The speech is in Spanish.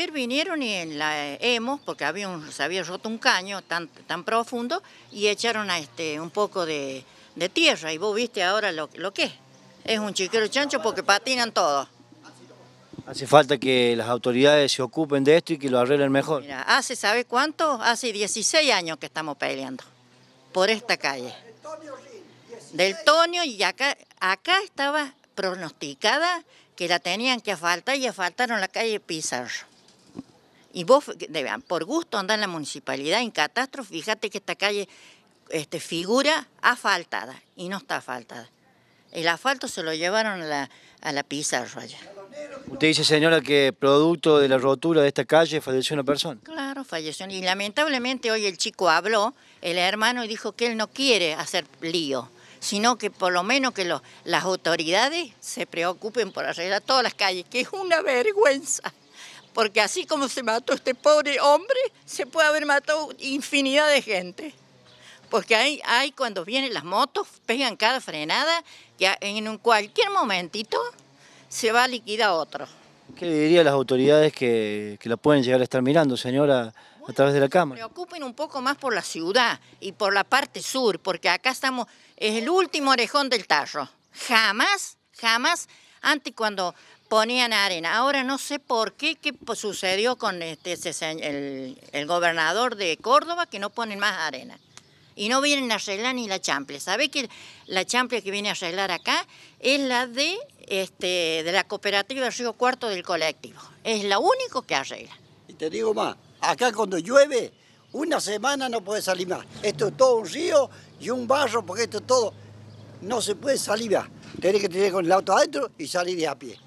ayer vinieron y en la hemos, eh, porque había un, se había roto un caño tan, tan profundo, y echaron a este, un poco de, tierra. Y vos viste ahora lo, lo que es. Es un chiquero chancho porque patinan todo. Hace falta que las autoridades se ocupen de esto y que lo arreglen mejor. Mira, hace, ¿sabe cuánto? Hace 16 años que estamos peleando por esta calle. Del Tonio y acá, acá estaba pronosticada que la tenían que asfaltar y asfaltaron la calle Pizarro. Y vos, por gusto, andás en la municipalidad, en catástrofe, fíjate que esta calle este, figura asfaltada y no está asfaltada. El asfalto se lo llevaron a la, a la pizarra allá. Usted dice, señora, que producto de la rotura de esta calle falleció una persona. Claro, falleció. Y lamentablemente hoy el chico habló, el hermano, y dijo que él no quiere hacer lío, sino que por lo menos que las autoridades se preocupen por arreglar todas las calles, que es una vergüenza porque así como se mató este pobre hombre, se puede haber matado infinidad de gente. Porque ahí hay cuando vienen las motos, pegan cada frenada, que en un cualquier momentito se va a liquidar otro. ¿Qué le diría a las autoridades que, la pueden llegar a estar mirando, señora? a través de la Cámara. Preocupen un poco más por la ciudad y por la parte sur, porque acá estamos, es el último orejón del tarro. Jamás, jamás, antes cuando ponían arena. Ahora no sé por qué, qué sucedió con este, el, gobernador de Córdoba, que no ponen más arena. Y no vienen a arreglar ni la chample. ¿Sabés que la chample que viene a arreglar acá es la de, este, de la cooperativa Río Cuarto del colectivo? Es la única que arregla. Y te digo más, acá cuando llueve, una semana no puede salir más. Esto es todo un río y un barro, porque esto es todo, no se puede salir más. Tenés que tener con el auto adentro y salir de a pie.